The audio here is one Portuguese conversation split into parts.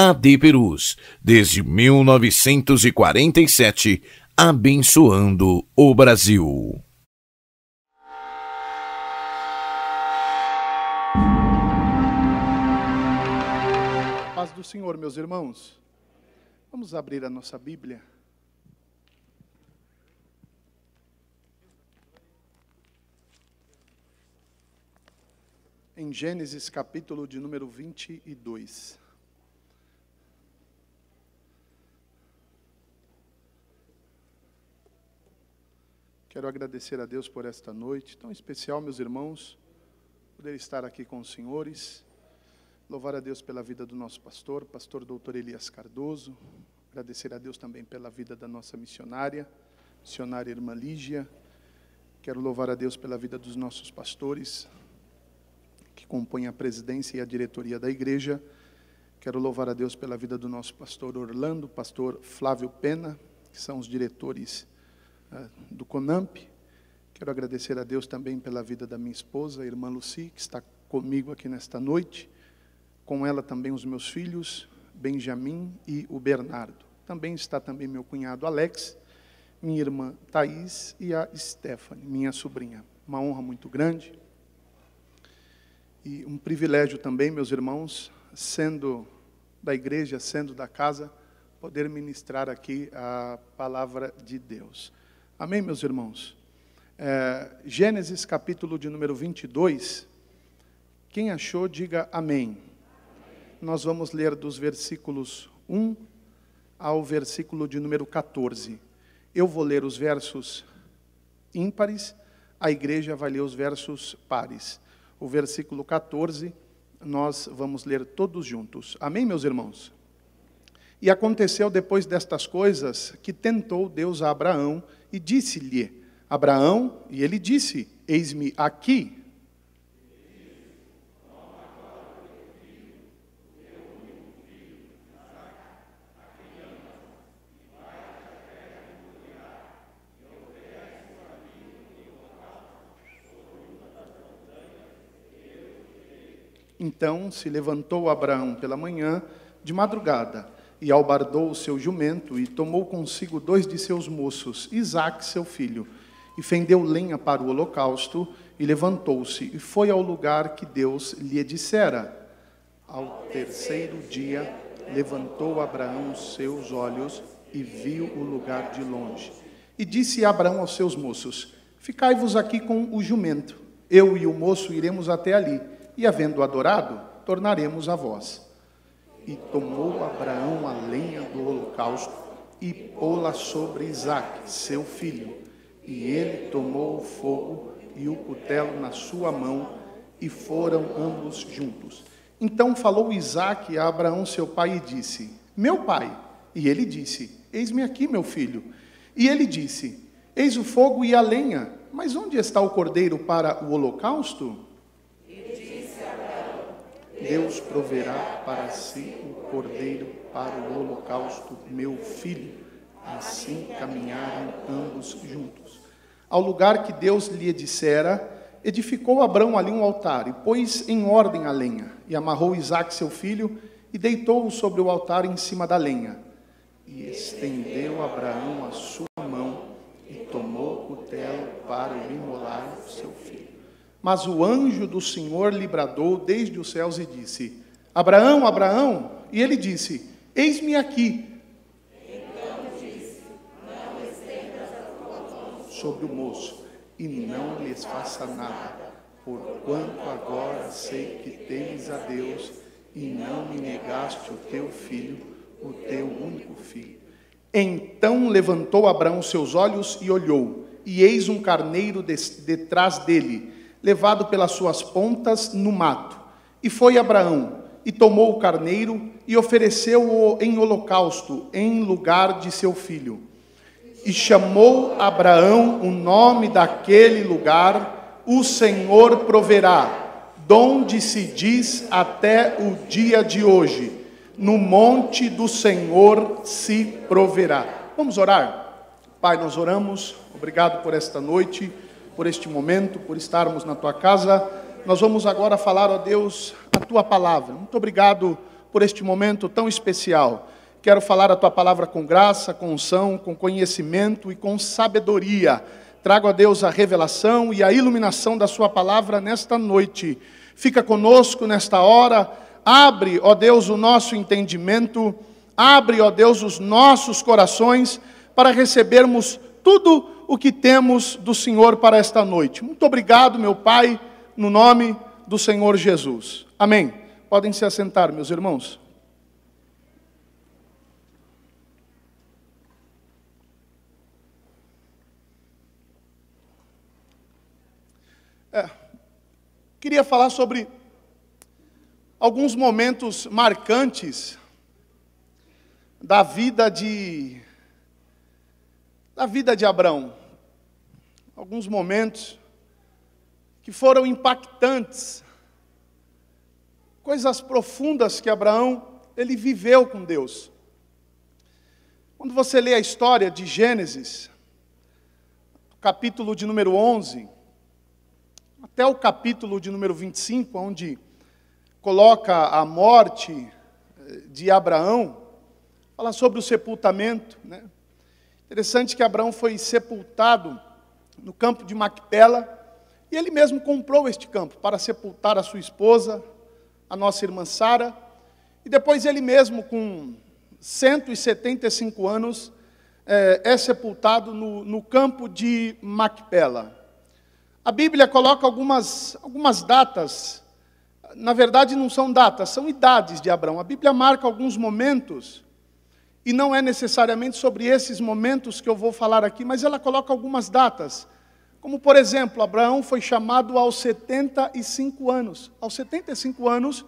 AD Perus, desde 1947, abençoando o Brasil. Paz do Senhor, meus irmãos. Vamos abrir a nossa Bíblia. Em Gênesis capítulo de número 22. Quero agradecer a Deus por esta noite tão especial, meus irmãos, poder estar aqui com os senhores. Louvar a Deus pela vida do nosso pastor, pastor doutor Elias Cardoso. Agradecer a Deus também pela vida da nossa missionária, missionária irmã Lígia. Quero louvar a Deus pela vida dos nossos pastores, que compõem a presidência e a diretoria da igreja. Quero louvar a Deus pela vida do nosso pastor Orlando, pastor Flávio Pena, que são os diretores ah, do CONAMP. Quero agradecer a Deus também pela vida da minha esposa, a irmã Lucy, que está comigo aqui nesta noite. Com ela também os meus filhos, Benjamin e o Bernardo. Também está também meu cunhado Alex, minha irmã Thaís e a Stephanie, minha sobrinha. Uma honra muito grande. E um privilégio também, meus irmãos, sendo da igreja, sendo da casa, poder ministrar aqui a palavra de Deus. Amém, meus irmãos? É, Gênesis capítulo de número 22. Quem achou, diga amém. amém. Nós vamos ler dos versículos 1 ao versículo de número 14. Eu vou ler os versos ímpares, a igreja vai ler os versos pares. O versículo 14 nós vamos ler todos juntos. Amém, meus irmãos? E aconteceu depois destas coisas que tentou Deus a Abraão e disse-lhe: Abraão, e ele disse: Eis-me aqui. Então se levantou Abraão pela manhã, de madrugada, e albardou o seu jumento, e tomou consigo dois de seus moços, Isaque, seu filho, e fendeu lenha para o holocausto, e levantou-se, e foi ao lugar que Deus lhe dissera. Ao terceiro dia, levantou Abraão os seus olhos e viu o lugar de longe. E disse Abraão aos seus moços: Ficai-vos aqui com o jumento. Eu e o moço iremos até ali, e, havendo adorado, tornaremos a vós. E tomou Abraão a lenha do holocausto e pô-la sobre Isaque, seu filho. E ele tomou o fogo e o cutelo na sua mão, e foram ambos juntos. Então falou Isaque a Abraão, seu pai, e disse: Meu pai. E ele disse: Eis-me aqui, meu filho. E ele disse: Eis o fogo e a lenha, mas onde está o cordeiro para o holocausto? Deus proverá para si o cordeiro para o holocausto, meu filho. Assim caminharam ambos juntos. Ao lugar que Deus lhe dissera, edificou Abraão ali um altar e pôs em ordem a lenha, e amarrou Isaque seu filho e deitou-o sobre o altar em cima da lenha. E estendeu Abraão a sua mão e tomou o telo para imolar seu filho. Mas o anjo do Senhor lhe bradou desde os céus e disse: Abraão, Abraão. E ele disse: Eis-me aqui. Então disse: Não estendas a tua mão sobre o moço, e não lhes faça nada, porquanto agora sei que tens a Deus, e não me negaste o teu filho, o teu único filho. Então levantou Abraão seus olhos e olhou, e eis um carneiro detrás dele levado pelas suas pontas no mato. E foi Abraão, e tomou o carneiro, e ofereceu-o em holocausto, em lugar de seu filho. E chamou Abraão o nome daquele lugar, o Senhor proverá, donde se diz até o dia de hoje, no monte do Senhor se proverá. Vamos orar? Pai, nós oramos, obrigado por esta noite por este momento, por estarmos na tua casa. Nós vamos agora falar, ó Deus, a tua palavra. Muito obrigado por este momento tão especial. Quero falar a tua palavra com graça, com unção, com conhecimento e com sabedoria. Trago a Deus a revelação e a iluminação da sua palavra nesta noite. Fica conosco nesta hora. Abre, ó Deus, o nosso entendimento. Abre, ó Deus, os nossos corações para recebermos tudo o que temos do Senhor para esta noite. Muito obrigado, meu Pai, no nome do Senhor Jesus. Amém. Podem se assentar, meus irmãos. É, queria falar sobre alguns momentos marcantes da vida de da vida de Abraão. Alguns momentos que foram impactantes. Coisas profundas que Abraão ele viveu com Deus. Quando você lê a história de Gênesis, capítulo de número 11, até o capítulo de número 25, onde coloca a morte eh, de Abraão, fala sobre o sepultamento, né? Interessante que Abraão foi sepultado no campo de Macpela, e ele mesmo comprou este campo para sepultar a sua esposa, a nossa irmã Sara, e depois ele mesmo, com 175 anos, é, é sepultado no, no campo de Macpela. A Bíblia coloca algumas, algumas datas, na verdade não são datas, são idades de Abraão. A Bíblia marca alguns momentos e não é necessariamente sobre esses momentos que eu vou falar aqui, mas ela coloca algumas datas. Como, por exemplo, Abraão foi chamado aos 75 anos. Aos 75 anos,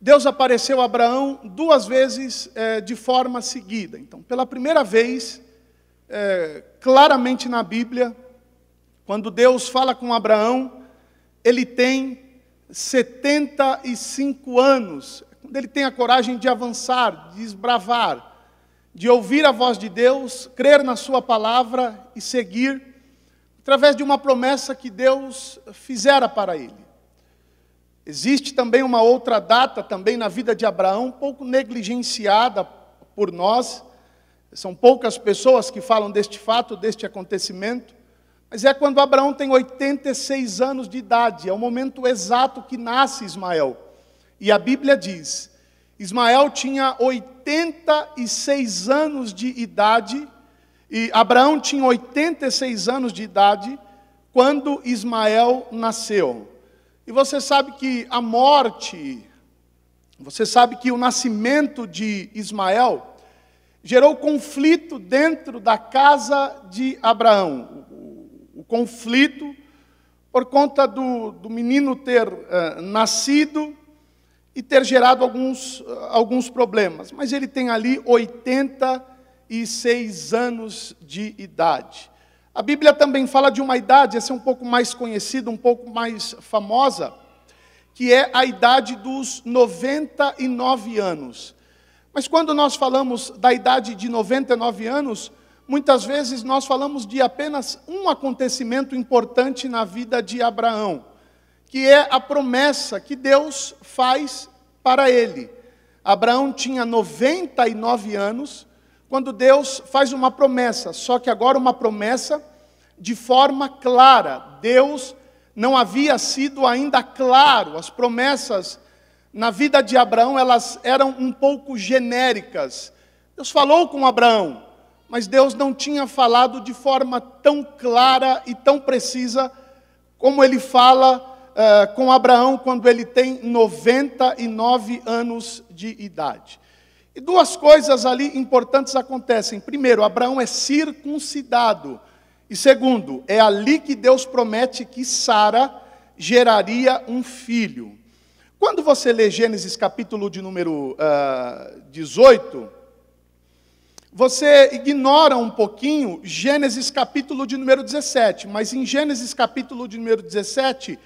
Deus apareceu a Abraão duas vezes é, de forma seguida. Então, pela primeira vez, é, claramente na Bíblia, quando Deus fala com Abraão, ele tem 75 anos. Quando ele tem a coragem de avançar, de esbravar de ouvir a voz de Deus, crer na Sua palavra e seguir, através de uma promessa que Deus fizera para ele. Existe também uma outra data, também na vida de Abraão, um pouco negligenciada por nós, são poucas pessoas que falam deste fato, deste acontecimento, mas é quando Abraão tem 86 anos de idade, é o momento exato que nasce Ismael. E a Bíblia diz Ismael tinha 86 anos de idade, e Abraão tinha 86 anos de idade quando Ismael nasceu. E você sabe que a morte, você sabe que o nascimento de Ismael gerou conflito dentro da casa de Abraão. O, o, conflito por conta do, do menino ter uh, nascido e ter gerado alguns, alguns problemas. Mas ele tem ali 86 anos de idade. A Bíblia também fala de uma idade, essa é um pouco mais conhecida, um pouco mais famosa, que é a idade dos 99 anos. Mas quando nós falamos da idade de 99 anos, muitas vezes nós falamos de apenas um acontecimento importante na vida de Abraão que é a promessa que Deus faz para ele. Abraão tinha 99 anos quando Deus faz uma promessa, só que agora uma promessa de forma clara. Deus não havia sido ainda claro. As promessas na vida de Abraão, elas eram um pouco genéricas. Deus falou com Abraão, mas Deus não tinha falado de forma tão clara e tão precisa como ele fala uh, com Abraão quando ele tem 99 anos de idade. E duas coisas ali importantes acontecem. Primeiro, Abraão é circuncidado. E segundo, é ali que Deus promete que Sara geraria um filho. Quando você lê Gênesis capítulo de número uh, eh, 18, você ignora um pouquinho Gênesis capítulo de número 17, mas em Gênesis capítulo de número 17,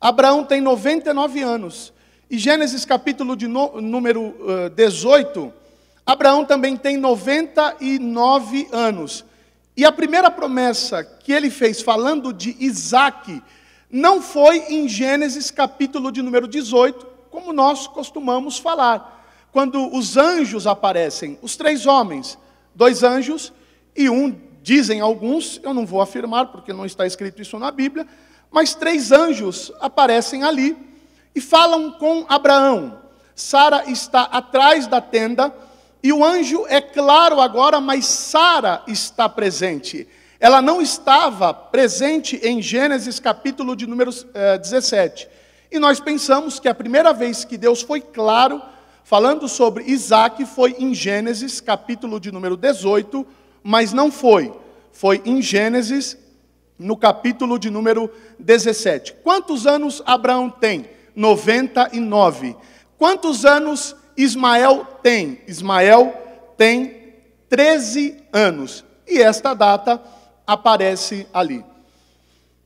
Abraão tem 99 anos. E Gênesis capítulo de no, número uh, eh, 18, Abraão também tem 99 anos. E a primeira promessa que ele fez falando de Isaac não foi em Gênesis capítulo de número 18, como nós costumamos falar, quando os anjos aparecem, os três homens, dois anjos e um, dizem alguns, eu não vou afirmar porque não está escrito isso na Bíblia, mas três anjos aparecem ali e falam com Abraão. Sara está atrás da tenda e o anjo é claro agora, mas Sara está presente. Ela não estava presente em Gênesis capítulo de número eh, 17. E nós pensamos que a primeira vez que Deus foi claro falando sobre Isaac foi em Gênesis capítulo de número 18, mas não foi. Foi em Gênesis no capítulo de número 17. Quantos anos Abraão tem? 99. Quantos anos Ismael tem? Ismael tem 13 anos. E esta data aparece ali.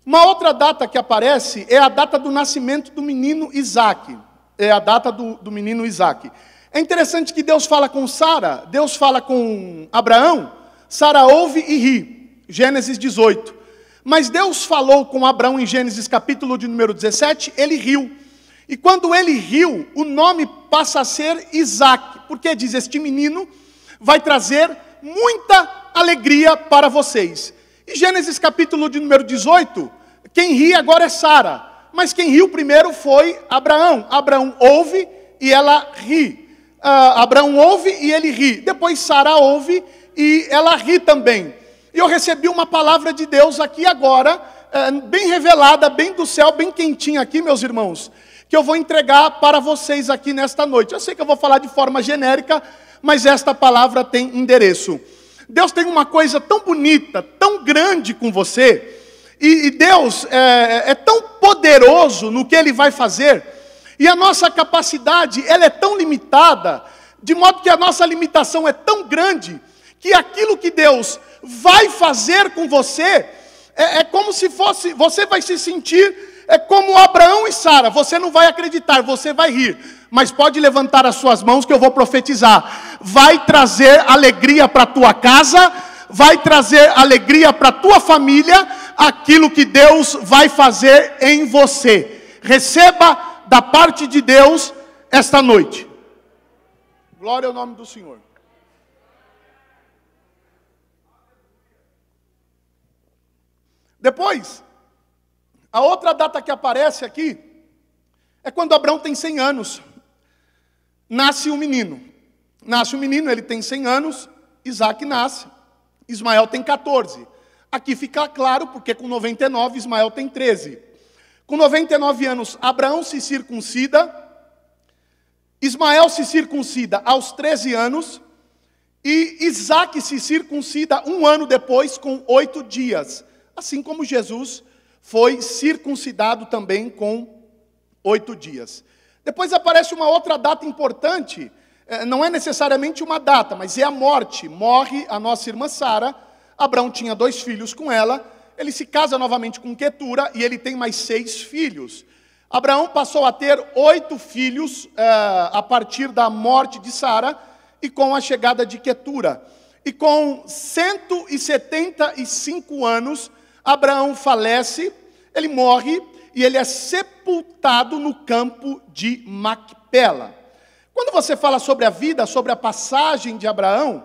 Uma outra data que aparece é a data do nascimento do menino Isaac. É a data do, do menino Isaac. É interessante que Deus fala com Sara, Deus fala com Abraão, Sara ouve e ri. Gênesis 18. Mas Deus falou com Abraão em Gênesis capítulo de número 17, ele riu. E quando ele riu, o nome passa a ser Isaac, porque diz: Este menino vai trazer muita alegria para vocês. E Gênesis capítulo de número 18, quem ri agora é Sara, mas quem riu primeiro foi Abraão. Abraão ouve e ela ri. Uh, Abraão ouve e ele ri. Depois Sara ouve e ela ri também. E eu recebi uma palavra de Deus aqui agora, eh, bem revelada, bem do céu, bem quentinha aqui, meus irmãos, que eu vou entregar para vocês aqui nesta noite. Eu sei que eu vou falar de forma genérica, mas esta palavra tem endereço. Deus tem uma coisa tão bonita, tão grande com você, e, e Deus é, é tão poderoso no que Ele vai fazer, e a nossa capacidade ela é tão limitada, de modo que a nossa limitação é tão grande, que aquilo que Deus vai fazer com você, é, é como se fosse, você vai se sentir, é como Abraão e Sara, você não vai acreditar, você vai rir mas pode levantar as suas mãos que eu vou profetizar. Vai trazer alegria para a tua casa, vai trazer alegria para a tua família, aquilo que Deus vai fazer em você. Receba da parte de Deus esta noite. Glória ao nome do Senhor. Depois, a outra data que aparece aqui é quando Abraão tem 100 anos. Nasce um menino. Nasce um menino, ele tem 100 anos, Isaac nasce, Ismael tem 14. Aqui fica claro porque com 99 Ismael tem 13. Com 99 anos, Abraão se circuncida, Ismael se circuncida aos 13 anos, e Isaac se circuncida um ano depois, com oito dias. Assim como Jesus foi circuncidado também com oito dias. Depois aparece uma outra data importante, é, não é necessariamente uma data, mas é a morte. Morre a nossa irmã Sara, Abraão tinha dois filhos com ela, ele se casa novamente com Quetura e ele tem mais seis filhos. Abraão passou a ter oito filhos uh, a partir da morte de Sara e com a chegada de Quetura. E com 175 anos, Abraão falece, ele morre e ele é sepultado no campo de Macpela. Quando você fala sobre a vida, sobre a passagem de Abraão,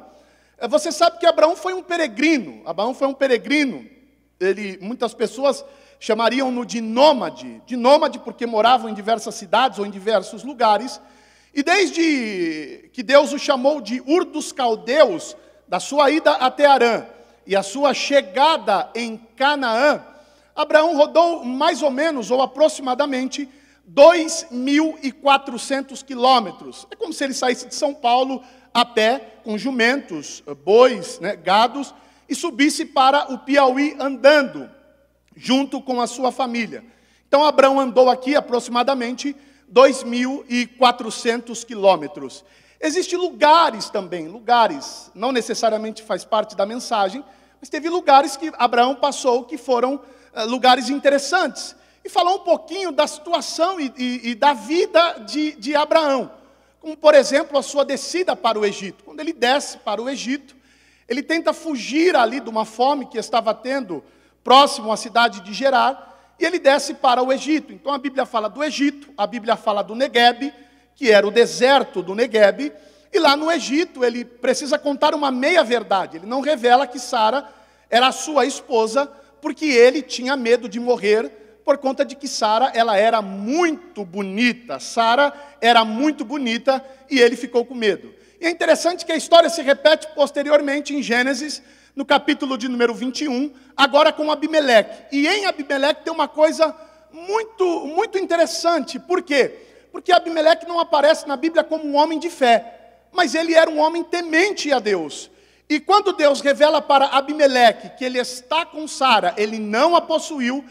eh, você sabe que Abraão foi um peregrino. Abraão foi um peregrino. Ele, muitas pessoas chamariam-no de nômade, de nômade porque moravam em diversas cidades ou em diversos lugares. E desde que Deus o chamou de Ur dos Caldeus, da sua ida até Arã, e a sua chegada em Canaã, Abraão rodou mais ou menos, ou aproximadamente, 2.400 quilômetros. É como se ele saísse de São Paulo a pé, com jumentos, bois, né, gados, e subisse para o Piauí andando, junto com a sua família. Então Abraão andou aqui aproximadamente 2.400 quilômetros. Existem lugares também, lugares, não necessariamente faz parte da mensagem, mas teve lugares que Abraão passou que foram eh, lugares interessantes. E falar um pouquinho da situação e, e, e da vida de, de Abraão. Como, por exemplo, a sua descida para o Egito. Quando ele desce para o Egito, ele tenta fugir ali de uma fome que estava tendo próximo à cidade de Gerar, e ele desce para o Egito. Então a Bíblia fala do Egito, a Bíblia fala do Negueb, que era o deserto do Negueb, e lá no Egito ele precisa contar uma meia verdade. Ele não revela que Sara era sua esposa, porque ele tinha medo de morrer por conta de que Sara ela era muito bonita. Sara era muito bonita e ele ficou com medo. E é interessante que a história se repete posteriormente em Gênesis, no capítulo de número 21, agora com Abimeleque. E em Abimeleque tem uma coisa muito muito interessante, por quê? Porque Abimeleque não aparece na Bíblia como um homem de fé, mas ele era um homem temente a Deus. E quando Deus revela para Abimeleque que ele está com Sara, ele não a possuiu,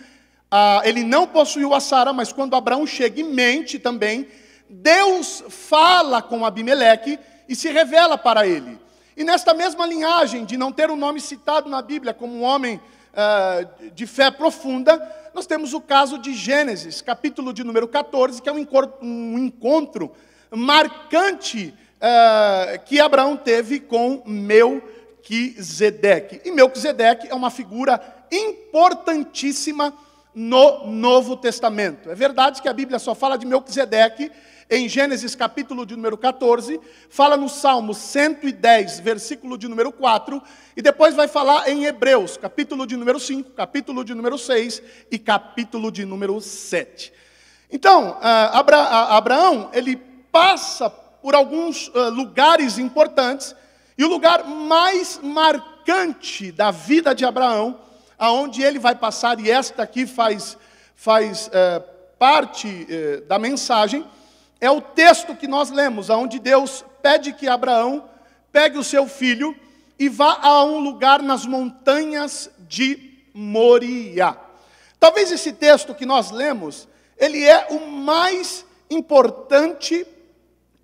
ah, ele não possuiu a Sara, mas quando Abraão chega e mente também, Deus fala com Abimeleque e se revela para ele. E nesta mesma linhagem de não ter o um nome citado na Bíblia como um homem uh, de fé profunda, nós temos o caso de Gênesis, capítulo de número 14, que é um encontro, um encontro marcante uh, que Abraão teve com Melquisedeque. E Melquisedeque é uma figura importantíssima no Novo Testamento. É verdade que a Bíblia só fala de Melquisedeque em Gênesis capítulo de número 14, fala no Salmo 110, versículo de número 4, e depois vai falar em Hebreus, capítulo de número 5, capítulo de número 6 e capítulo de número 7. Então, ah, Abra Abraão, ele passa por alguns ah, lugares importantes, e o lugar mais marcante da vida de Abraão, aonde ele vai passar, e esta aqui faz, faz eh, parte eh, da mensagem, é o texto que nós lemos, onde Deus pede que Abraão pegue o seu filho e vá a um lugar nas montanhas de Moria. Talvez esse texto que nós lemos, ele é o mais importante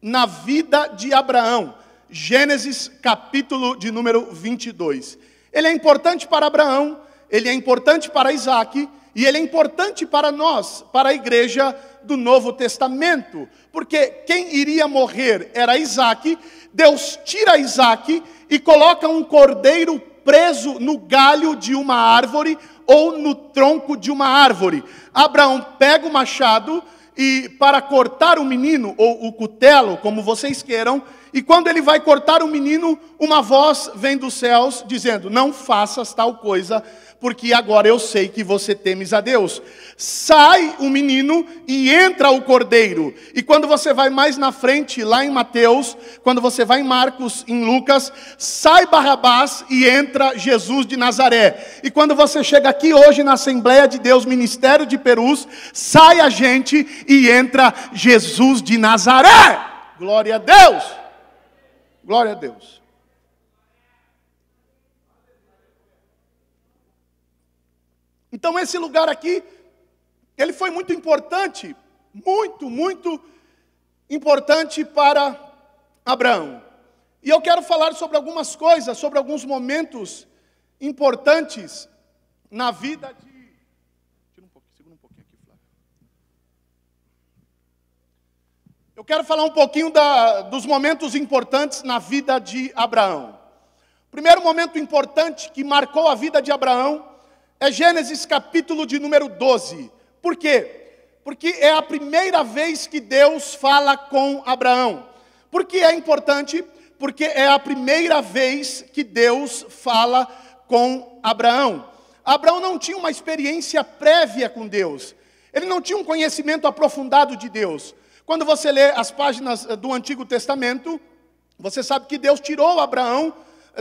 na vida de Abraão. Gênesis capítulo de número 22. Ele é importante para Abraão, ele é importante para Isaac e ele é importante para nós, para a igreja do Novo Testamento, porque quem iria morrer era Isaac, Deus tira Isaac e coloca um cordeiro preso no galho de uma árvore ou no tronco de uma árvore. Abraão pega o machado e para cortar o menino ou o cutelo, como vocês queiram, e quando ele vai cortar o menino, uma voz vem dos céus dizendo: "Não faças tal coisa, porque agora eu sei que você temes a Deus. Sai o menino e entra o cordeiro. E quando você vai mais na frente, lá em Mateus, quando você vai em Marcos, em Lucas, sai Barrabás e entra Jesus de Nazaré. E quando você chega aqui hoje na Assembleia de Deus, Ministério de Perus, sai a gente e entra Jesus de Nazaré. Glória a Deus! Glória a Deus. Então, esse lugar aqui, ele foi muito importante, muito, muito importante para Abraão. E eu quero falar sobre algumas coisas, sobre alguns momentos importantes na vida de. Eu quero falar um pouquinho da, dos momentos importantes na vida de Abraão. O primeiro momento importante que marcou a vida de Abraão é Gênesis capítulo de número 12. Por quê? Porque é a primeira vez que Deus fala com Abraão. Por que é importante? Porque é a primeira vez que Deus fala com Abraão. Abraão não tinha uma experiência prévia com Deus. Ele não tinha um conhecimento aprofundado de Deus. Quando você lê as páginas eh, do Antigo Testamento, você sabe que Deus tirou Abraão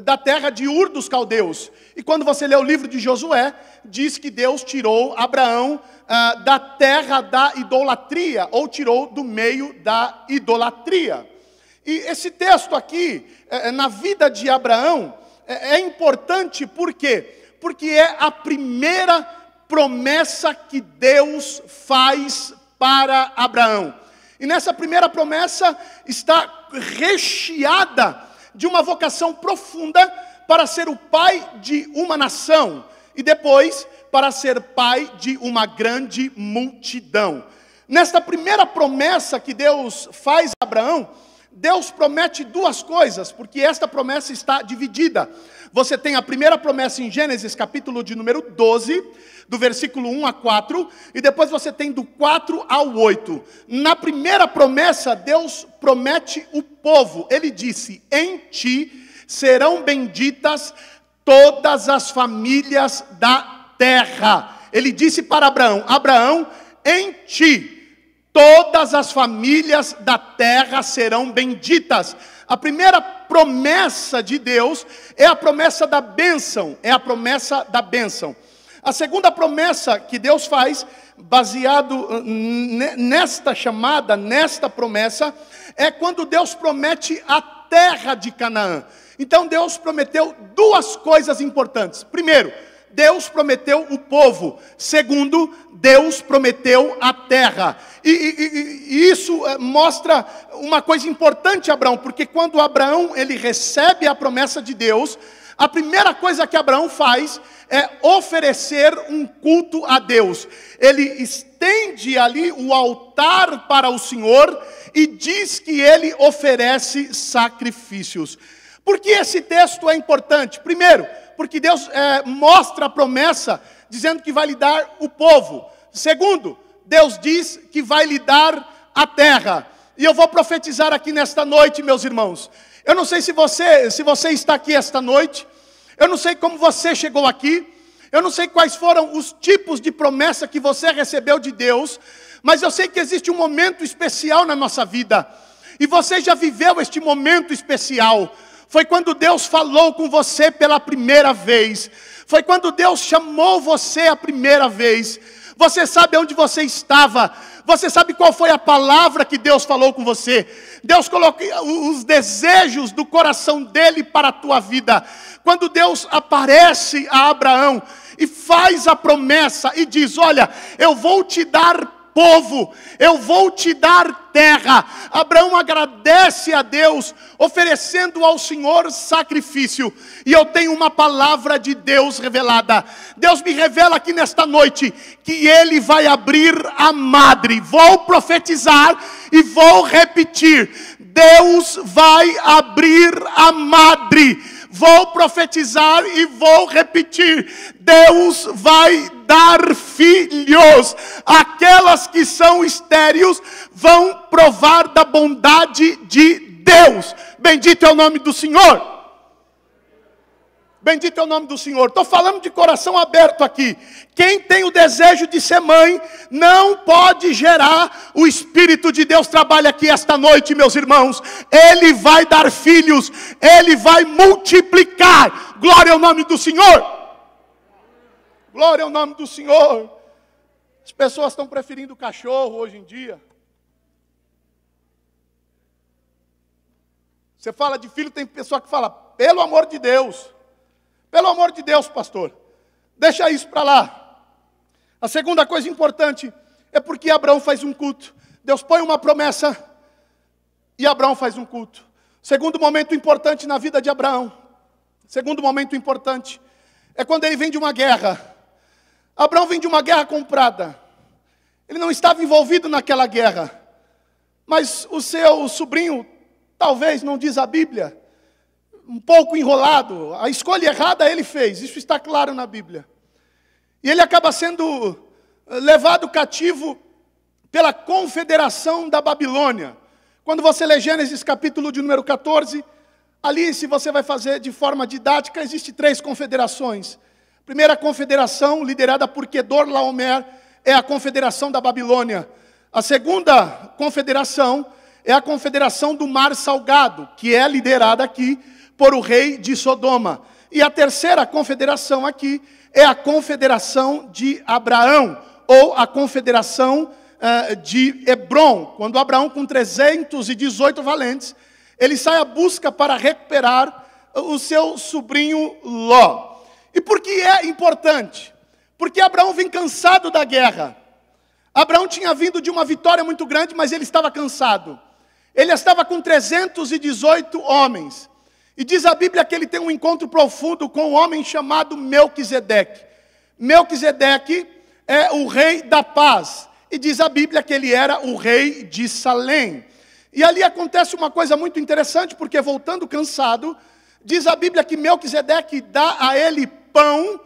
da terra de Ur dos caldeus. E quando você lê o livro de Josué, diz que Deus tirou Abraão ah, da terra da idolatria, ou tirou do meio da idolatria. E esse texto aqui, eh, eh, na vida de Abraão, eh, é importante por quê? Porque é a primeira promessa que Deus faz para Abraão. E nessa primeira promessa está recheada de uma vocação profunda para ser o pai de uma nação e depois para ser pai de uma grande multidão. Nesta primeira promessa que Deus faz a Abraão, Deus promete duas coisas, porque esta promessa está dividida. Você tem a primeira promessa em Gênesis, capítulo de número 12, do versículo 1 a 4, e depois você tem do 4 ao 8. Na primeira promessa, Deus promete o povo. Ele disse: "Em ti serão benditas todas as famílias da terra". Ele disse para Abraão: "Abraão, em ti todas as famílias da terra serão benditas". A primeira promessa de Deus é a promessa da bênção, é a promessa da bênção. A segunda promessa que Deus faz, baseado hum, nesta chamada, nesta promessa, é quando Deus promete a terra de Canaã. Então Deus prometeu duas coisas importantes. Primeiro, Deus prometeu o povo. Segundo, Deus prometeu a terra. E, e, e isso eh, mostra uma coisa importante, Abraão, porque quando Abraão ele recebe a promessa de Deus, a primeira coisa que Abraão faz é oferecer um culto a Deus. Ele estende ali o altar para o Senhor e diz que ele oferece sacrifícios. Por que esse texto é importante? Primeiro, porque Deus é, mostra a promessa dizendo que vai lhe dar o povo. Segundo, Deus diz que vai lhe dar a terra. E eu vou profetizar aqui nesta noite, meus irmãos. Eu não sei se você, se você está aqui esta noite. Eu não sei como você chegou aqui. Eu não sei quais foram os tipos de promessa que você recebeu de Deus, mas eu sei que existe um momento especial na nossa vida. E você já viveu este momento especial. Foi quando Deus falou com você pela primeira vez. Foi quando Deus chamou você a primeira vez. Você sabe onde você estava. Você sabe qual foi a palavra que Deus falou com você. Deus colocou eh, os desejos do coração dele para a tua vida. Quando Deus aparece a Abraão e faz a promessa e diz: Olha, eu vou te dar povo, eu vou te dar terra. Abraão agradece a Deus, oferecendo ao Senhor sacrifício. E eu tenho uma palavra de Deus revelada. Deus me revela aqui nesta noite que Ele vai abrir a madre. Vou profetizar e vou repetir: Deus vai abrir a madre vou profetizar e vou repetir: Deus vai dar filhos. Aquelas que são estéreis vão provar da bondade de Deus. Bendito é o nome do Senhor. Bendito é o nome do Senhor. Estou falando de coração aberto aqui. Quem tem o desejo de ser mãe, não pode gerar. O Espírito de Deus trabalha aqui esta noite, meus irmãos. Ele vai dar filhos, ele vai multiplicar. Glória ao nome do Senhor. Glória ao nome do Senhor. As pessoas estão preferindo cachorro hoje em dia. Você fala de filho, tem pessoa que fala, pelo amor de Deus. Pelo amor de Deus, pastor, deixa isso para lá. A segunda coisa importante é porque Abraão faz um culto. Deus põe uma promessa e Abraão faz um culto. Segundo momento importante na vida de Abraão. Segundo momento importante é quando ele vem de uma guerra. Abraão vem de uma guerra comprada. Ele não estava envolvido naquela guerra. Mas o seu sobrinho, talvez, não diz a Bíblia, um pouco enrolado, a escolha errada ele fez, isso está claro na Bíblia. E ele acaba sendo eh, levado cativo pela confederação da Babilônia. Quando você lê Gênesis capítulo de número 14, ali se você vai fazer de forma didática, existe três confederações. A primeira confederação, liderada por Kedor Laomer, é a confederação da Babilônia. A segunda confederação é a confederação do Mar Salgado, que é liderada aqui por o rei de Sodoma. E a terceira confederação aqui é a confederação de Abraão, ou a confederação uh, de Hebron, quando Abraão, com 318 valentes, ele sai à busca para recuperar eh, o seu sobrinho Ló. E por que é importante? Porque Abraão vem cansado da guerra. Abraão tinha vindo de uma vitória muito grande, mas ele estava cansado. Ele estava com 318 homens. E diz a Bíblia que ele tem um encontro profundo com um homem chamado Melquisedeque. Melquisedeque é o rei da paz. E diz a Bíblia que ele era o rei de Salém. E ali acontece uma coisa muito interessante, porque voltando cansado, diz a Bíblia que Melquisedeque dá a ele pão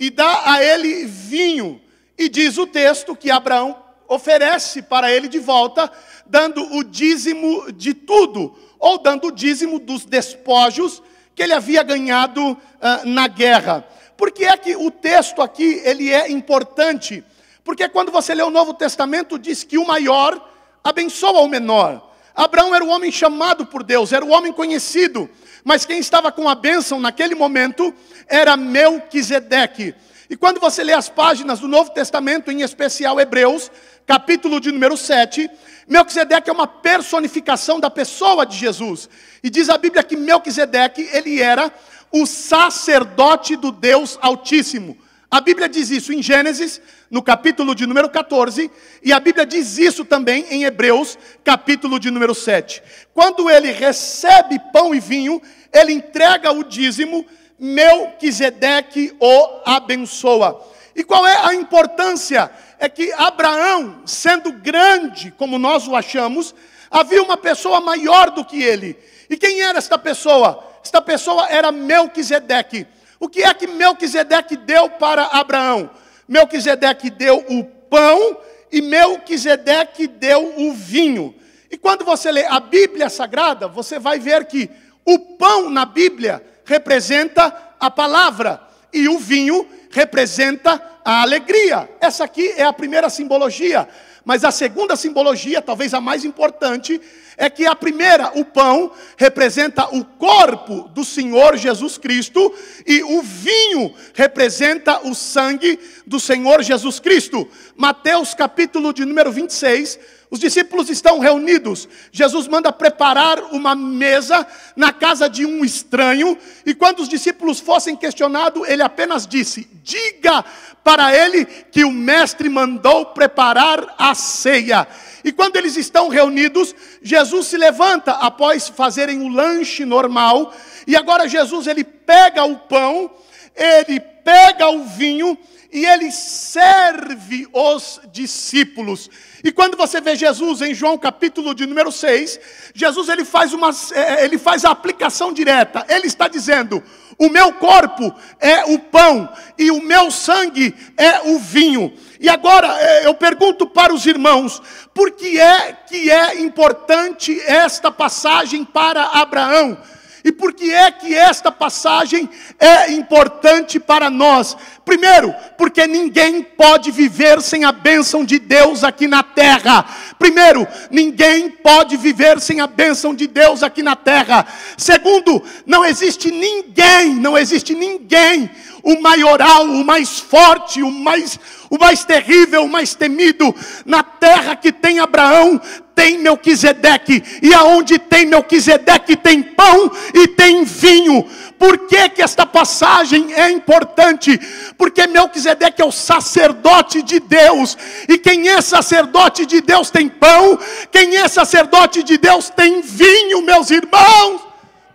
e dá a ele vinho. E diz o texto que Abraão oferece para ele de volta, dando o dízimo de tudo ou dando o dízimo dos despojos que ele havia ganhado uh, na guerra. Por que é que o texto aqui ele é importante? Porque quando você lê o Novo Testamento diz que o maior abençoa o menor. Abraão era o homem chamado por Deus, era o homem conhecido, mas quem estava com a bênção naquele momento era Melquisedeque. E quando você lê as páginas do Novo Testamento, em especial Hebreus, capítulo de número 7, Melquisedeque é uma personificação da pessoa de Jesus. E diz a Bíblia que Melquisedeque, ele era o sacerdote do Deus Altíssimo. A Bíblia diz isso em Gênesis, no capítulo de número 14, e a Bíblia diz isso também em Hebreus, capítulo de número 7. Quando ele recebe pão e vinho, ele entrega o dízimo, Melquisedeque o abençoa. E qual é a importância? É que Abraão, sendo grande, como nós o achamos, havia uma pessoa maior do que ele. E quem era esta pessoa? Esta pessoa era Melquisedeque. O que é que Melquisedeque deu para Abraão? Melquisedeque deu o pão e Melquisedeque deu o vinho. E quando você lê a Bíblia Sagrada, você vai ver que o pão na Bíblia representa a palavra e o vinho representa a alegria. Essa aqui é a primeira simbologia. Mas a segunda simbologia, talvez a mais importante, é que a primeira, o pão, representa o corpo do Senhor Jesus Cristo e o vinho representa o sangue do Senhor Jesus Cristo. Mateus capítulo de número 26, os discípulos estão reunidos. Jesus manda preparar uma mesa na casa de um estranho. E quando os discípulos fossem questionados, ele apenas disse: Diga para ele que o Mestre mandou preparar a ceia. E quando eles estão reunidos, Jesus se levanta após fazerem o lanche normal. E agora Jesus ele pega o pão, ele pega o vinho e ele serve os discípulos. E quando você vê Jesus em João capítulo de número 6, Jesus ele faz, uma, é, é, ele faz a aplicação direta. Ele está dizendo: O meu corpo é o pão e o meu sangue é o vinho. E agora é, eu pergunto para os irmãos, por que é que é importante esta passagem para Abraão? E por que é que esta passagem é importante para nós? Primeiro, porque ninguém pode viver sem a bênção de Deus aqui na terra. Primeiro, ninguém pode viver sem a bênção de Deus aqui na terra. Segundo, não existe ninguém, não existe ninguém, o maioral, o mais forte, o mais o mais terrível, o mais temido, na terra que tem Abraão, tem Melquisedeque, e aonde tem Melquisedeque tem pão e tem vinho. Por que, que esta passagem é importante? Porque Melquisedeque é o sacerdote de Deus, e quem é sacerdote de Deus tem pão, quem é sacerdote de Deus tem vinho, meus irmãos.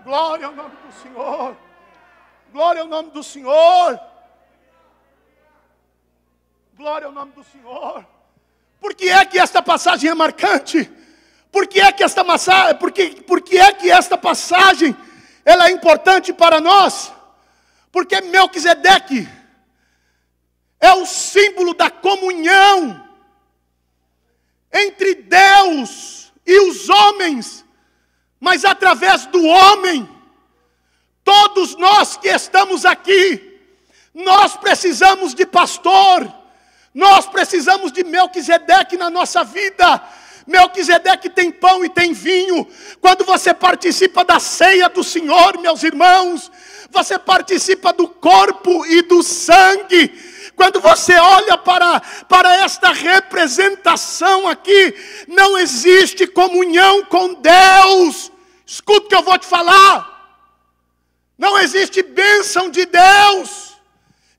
Glória ao nome do Senhor. Glória ao nome do Senhor. Glória ao nome do Senhor. Por que é que esta passagem é marcante? Por que é que esta passagem, por que, por que é que esta passagem ela é importante para nós? Porque Melquisedeque é o símbolo da comunhão entre Deus e os homens, mas através do homem, todos nós que estamos aqui, nós precisamos de pastor nós precisamos de Melquisedeque na nossa vida. Melquisedeque tem pão e tem vinho. Quando você participa da ceia do Senhor, meus irmãos, você participa do corpo e do sangue. Quando você olha para, para esta representação aqui, não existe comunhão com Deus. Escuta o que eu vou te falar. Não existe bênção de Deus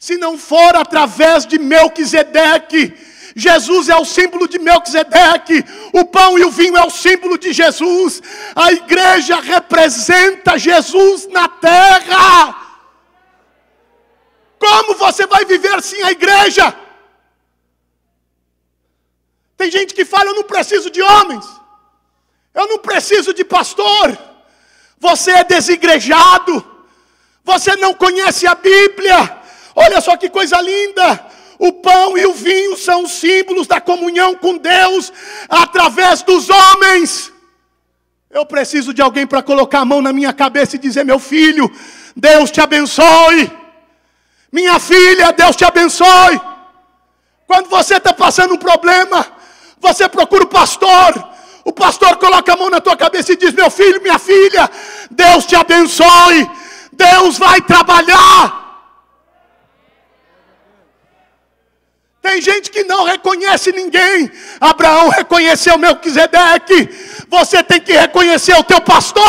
se não for através de Melquisedeque, Jesus é o símbolo de Melquisedeque, o pão e o vinho é o símbolo de Jesus, a igreja representa Jesus na terra. Como você vai viver sem a igreja? Tem gente que fala: eu não preciso de homens, eu não preciso de pastor, você é desigrejado, você não conhece a Bíblia Olha só que coisa linda! O pão e o vinho são símbolos da comunhão com Deus através dos homens. Eu preciso de alguém para colocar a mão na minha cabeça e dizer: meu filho, Deus te abençoe. Minha filha, Deus te abençoe. Quando você está passando um problema, você procura o pastor. O pastor coloca a mão na tua cabeça e diz: Meu filho, minha filha, Deus te abençoe. Deus vai trabalhar. Tem gente que não reconhece ninguém. Abraão reconheceu Melquisedeque. Você tem que reconhecer o teu pastor.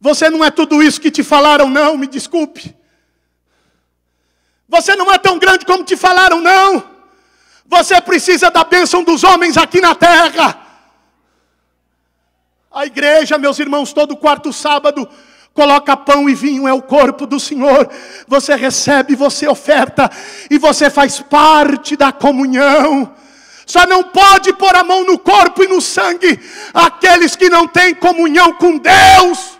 Você não é tudo isso que te falaram, não, me desculpe. Você não é tão grande como te falaram, não. Você precisa da bênção dos homens aqui na terra. A igreja, meus irmãos, todo quarto sábado, coloca pão e vinho, é o corpo do Senhor. Você recebe, você oferta, e você faz parte da comunhão. Só não pode pôr a mão no corpo e no sangue aqueles que não têm comunhão com Deus.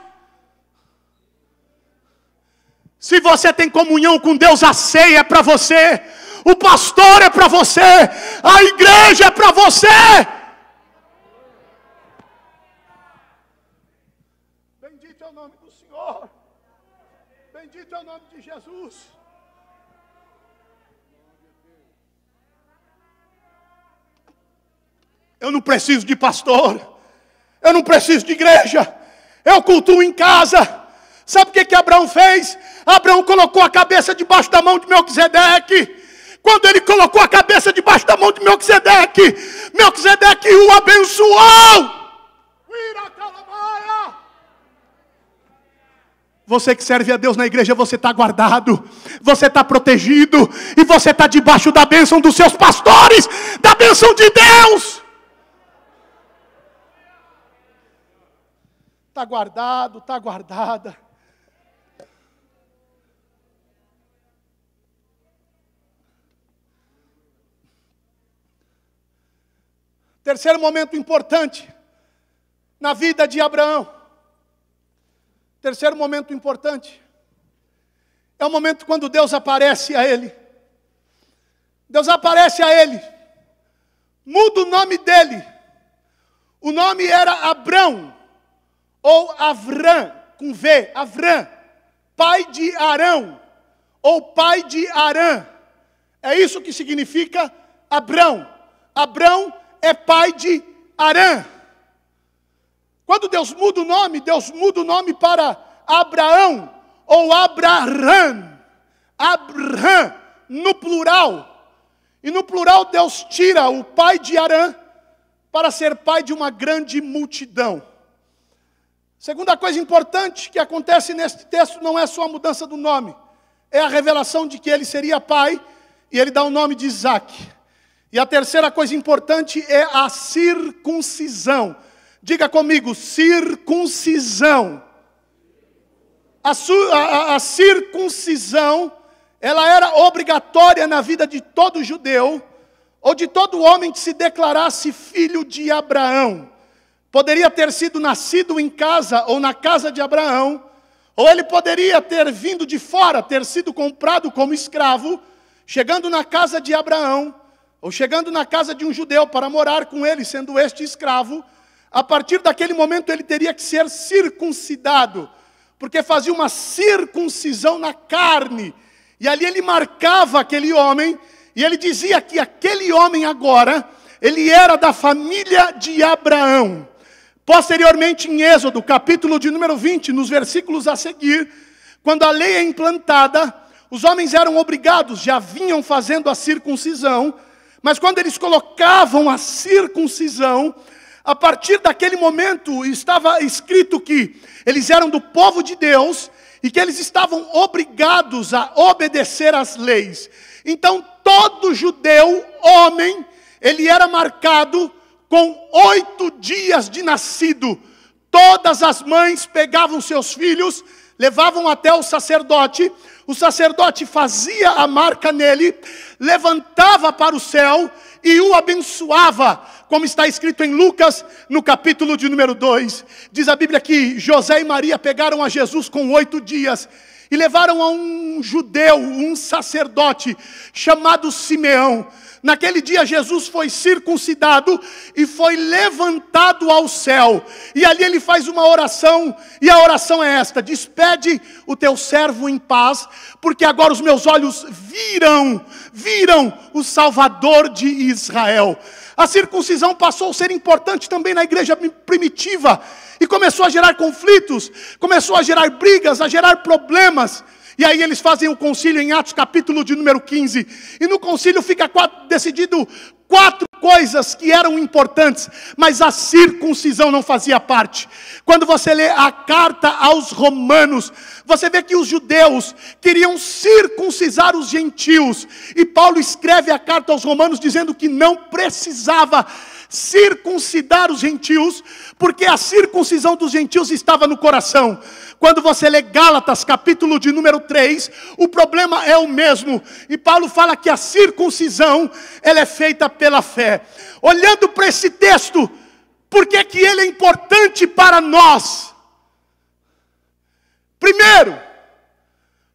Se você tem comunhão com Deus, a ceia é para você, o pastor é para você, a igreja é para você. bendito nome de Jesus. Eu não preciso de pastor. Eu não preciso de igreja. Eu cultuo em casa. Sabe o que, que Abraão fez? Abraão colocou a cabeça debaixo da mão de Melquisedeque. Quando ele colocou a cabeça debaixo da mão de Melquisedeque, Melquisedeque o abençoou. Você que serve a Deus na igreja, você está guardado, você está protegido, e você está debaixo da bênção dos seus pastores, da bênção de Deus. Está guardado, está guardada. Terceiro momento importante na vida de Abraão. Terceiro momento importante. É o momento quando Deus aparece a ele. Deus aparece a ele. Muda o nome dele. O nome era Abrão ou Avram com V, Avram, pai de Arão ou pai de Arã. É isso que significa Abrão. Abrão é pai de Arã. Quando Deus muda o nome, Deus muda o nome para Abraão ou Abraham. Abraham, no plural. E no plural, Deus tira o pai de Arã para ser pai de uma grande multidão. Segunda coisa importante que acontece neste texto não é só a mudança do nome, é a revelação de que ele seria pai e ele dá o nome de Isaac. E a terceira coisa importante é a circuncisão. Diga comigo, circuncisão. A, a, a, circuncisão, ela era obrigatória na vida de todo judeu, ou de todo homem que se declarasse filho de Abraão. Poderia ter sido nascido em casa ou na casa de Abraão, ou ele poderia ter vindo de fora, ter sido comprado como escravo, chegando na casa de Abraão, ou chegando na casa de um judeu para morar com ele, sendo este escravo. A partir daquele momento ele teria que ser circuncidado, porque fazia uma circuncisão na carne. E ali ele marcava aquele homem, e ele dizia que aquele homem agora, ele era da família de Abraão. Posteriormente, em Êxodo, capítulo de número 20, nos versículos a seguir, quando a lei é implantada, os homens eram obrigados, já vinham fazendo a circuncisão, mas quando eles colocavam a circuncisão, a partir daquele momento estava escrito que eles eram do povo de Deus e que eles estavam obrigados a obedecer às leis. Então, todo judeu, homem, ele era marcado com oito dias de nascido. Todas as mães pegavam seus filhos, levavam até o sacerdote, o sacerdote fazia a marca nele, levantava para o céu e o abençoava como está escrito em Lucas, no capítulo de número 2. Diz a Bíblia que José e Maria pegaram a Jesus com oito dias e levaram a um judeu, um sacerdote, chamado Simeão. Naquele dia Jesus foi circuncidado e foi levantado ao céu. E ali ele faz uma oração, e a oração é esta: Despede o teu servo em paz, porque agora os meus olhos viram, viram o Salvador de Israel. A circuncisão passou a ser importante também na igreja primitiva e começou a gerar conflitos, começou a gerar brigas, a gerar problemas. E aí eles fazem o concílio em Atos capítulo de número 15. E no concílio fica decidido quatro coisas que eram importantes, mas a circuncisão não fazia parte. Quando você lê a carta aos Romanos, você vê que os judeus queriam circuncisar os gentios, e Paulo escreve a carta aos Romanos dizendo que não precisava circuncidar os gentios, porque a circuncisão dos gentios estava no coração. Quando você lê Gálatas, capítulo de número 3, o problema é o mesmo. E Paulo fala que a circuncisão, ela é feita pela fé. Olhando para esse texto, por que que ele é importante para nós? Primeiro,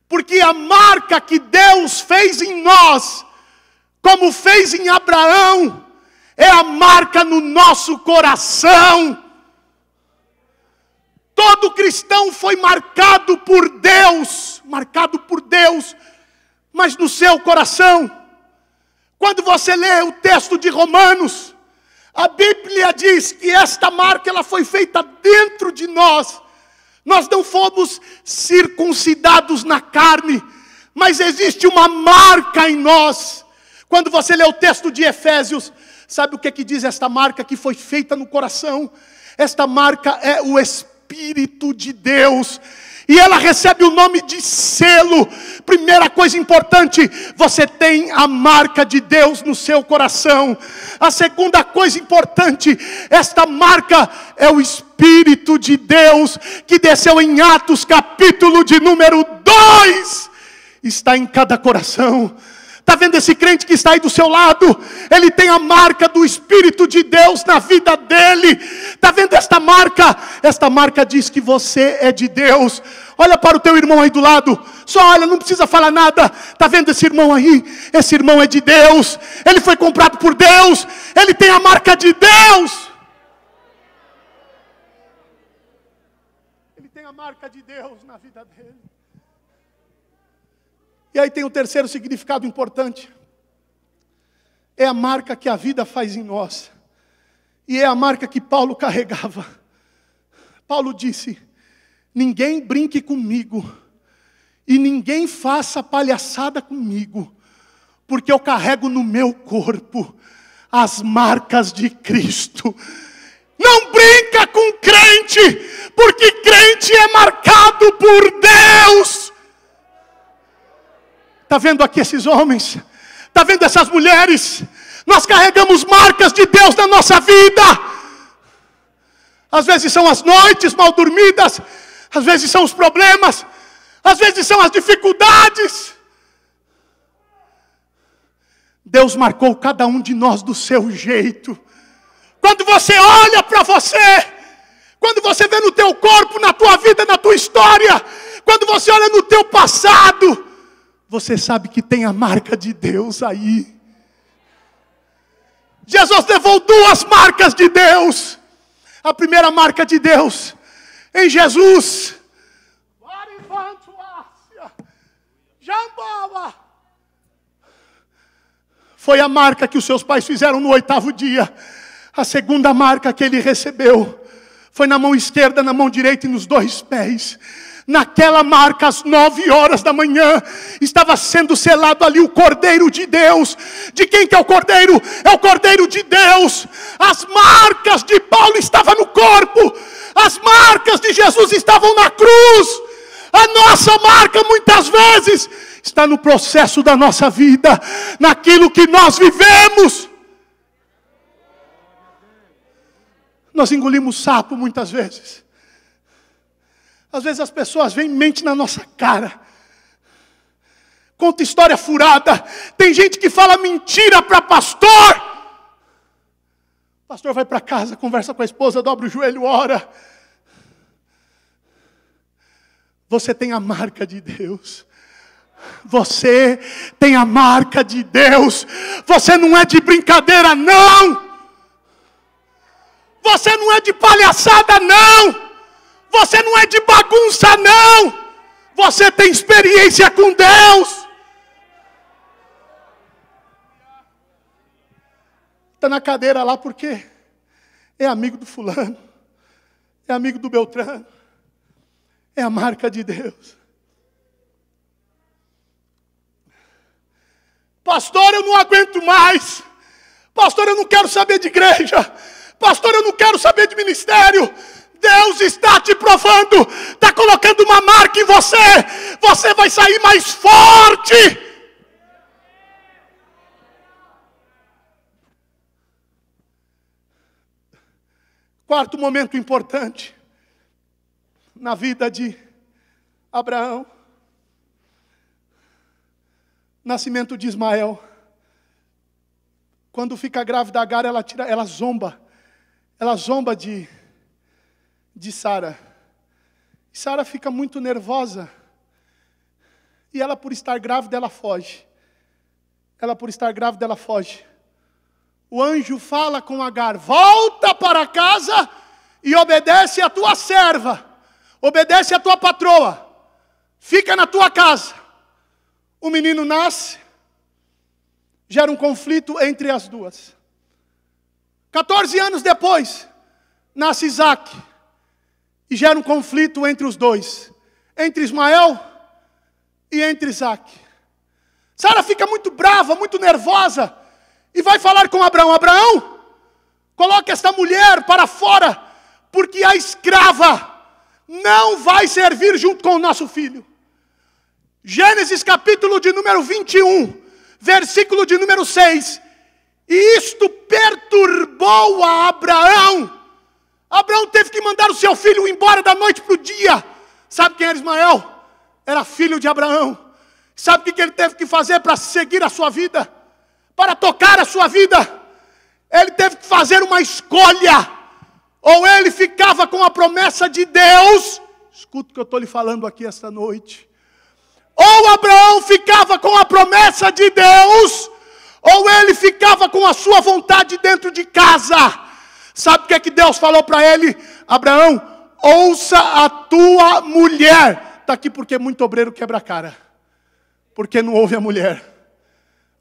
porque a marca que Deus fez em nós, como fez em Abraão, é a marca no nosso coração. Todo cristão foi marcado por Deus, marcado por Deus, mas no seu coração. Quando você lê o texto de Romanos, a Bíblia diz que esta marca ela foi feita dentro de nós. Nós não fomos circuncidados na carne, mas existe uma marca em nós. Quando você lê o texto de Efésios, Sabe o que, é que diz esta marca que foi feita no coração? Esta marca é o Espírito de Deus. E ela recebe o nome de selo. Primeira coisa importante, você tem a marca de Deus no seu coração. A segunda coisa importante, esta marca é o Espírito de Deus que desceu em Atos, capítulo de número 2. Está em cada coração. Está vendo esse crente que está aí do seu lado? Ele tem a marca do Espírito de Deus na vida dele. Está vendo esta marca? Esta marca diz que você é de Deus. Olha para o teu irmão aí do lado. Só olha, não precisa falar nada. Está vendo esse irmão aí? Esse irmão é de Deus. Ele foi comprado por Deus. Ele tem a marca de Deus. Ele tem a marca de Deus na vida dele. E aí tem o terceiro significado importante. É a marca que a vida faz em nós. E é a marca que Paulo carregava. Paulo disse: Ninguém brinque comigo, e ninguém faça palhaçada comigo, porque eu carrego no meu corpo as marcas de Cristo. Não brinca com crente, porque crente é marcado por Deus. Está vendo aqui esses homens? Está vendo essas mulheres? Nós carregamos marcas de Deus na nossa vida. Às vezes são as noites mal dormidas, às vezes são os problemas, às vezes são as dificuldades. Deus marcou cada um de nós do seu jeito. Quando você olha para você, quando você vê no teu corpo, na tua vida, na tua história, quando você olha no teu passado, você sabe que tem a marca de Deus aí. Jesus levou duas marcas de Deus. A primeira marca de Deus em Jesus. Foi a marca que os seus pais fizeram no oitavo dia. A segunda marca que ele recebeu foi na mão esquerda, na mão direita e nos dois pés naquela marca, às nove horas da manhã, estava sendo selado ali o Cordeiro de Deus. De quem que é o Cordeiro? É o Cordeiro de Deus. As marcas de Paulo estavam no corpo, as marcas de Jesus estavam na cruz. A nossa marca, muitas vezes, está no processo da nossa vida, naquilo que nós vivemos. Nós engolimos sapo muitas vezes. Às vezes as pessoas vêm mente na nossa cara. Conta história furada. Tem gente que fala mentira para pastor. O pastor vai para casa, conversa com a esposa, dobra o joelho, ora. Você tem a marca de Deus. Você tem a marca de Deus. Você não é de brincadeira, não. Você não é de palhaçada, não. Você não é de bagunça, não. Você tem experiência com Deus. Está na cadeira lá porque é amigo do fulano, é amigo do Beltrano, é a marca de Deus. Pastor, eu não aguento mais. Pastor, eu não quero saber de igreja. Pastor, eu não quero saber de ministério. Deus está te provando, está colocando uma marca em você. Você vai sair mais forte. Quarto momento importante na vida de Abraão: nascimento de Ismael. Quando fica grávida Agar, ela, tira, ela zomba, ela zomba de de Sara. Sara fica muito nervosa. E ela, por estar grávida, ela foge. Ela, por estar grávida, ela foge. O anjo fala com Agar: Volta para casa e obedece à tua serva, obedece à tua patroa, fica na tua casa. O menino nasce, gera um conflito entre as duas. 14 anos depois, nasce Isaac e gera um conflito entre os dois, entre Ismael e entre Isaac. Sara fica muito brava, muito nervosa, e vai falar com Abraão: Abraão, coloca esta mulher para fora, porque a escrava não vai servir junto com o nosso filho. Gênesis capítulo de número 21, versículo de número 6. E isto perturbou a Abraão Abraão teve que mandar o seu filho embora da noite para o dia. Sabe quem era Ismael? Era filho de Abraão. Sabe o que ele teve que fazer para seguir a sua vida? Para tocar a sua vida? Ele teve que fazer uma escolha. Ou ele ficava com a promessa de Deus. Escuta o que eu estou lhe falando aqui esta noite. Ou Abraão ficava com a promessa de Deus. Ou ele ficava com a sua vontade dentro de casa Sabe o que é que Deus falou para ele? Abraão, ouça a tua mulher. Está aqui porque muito obreiro quebra a cara. Porque não ouve a mulher.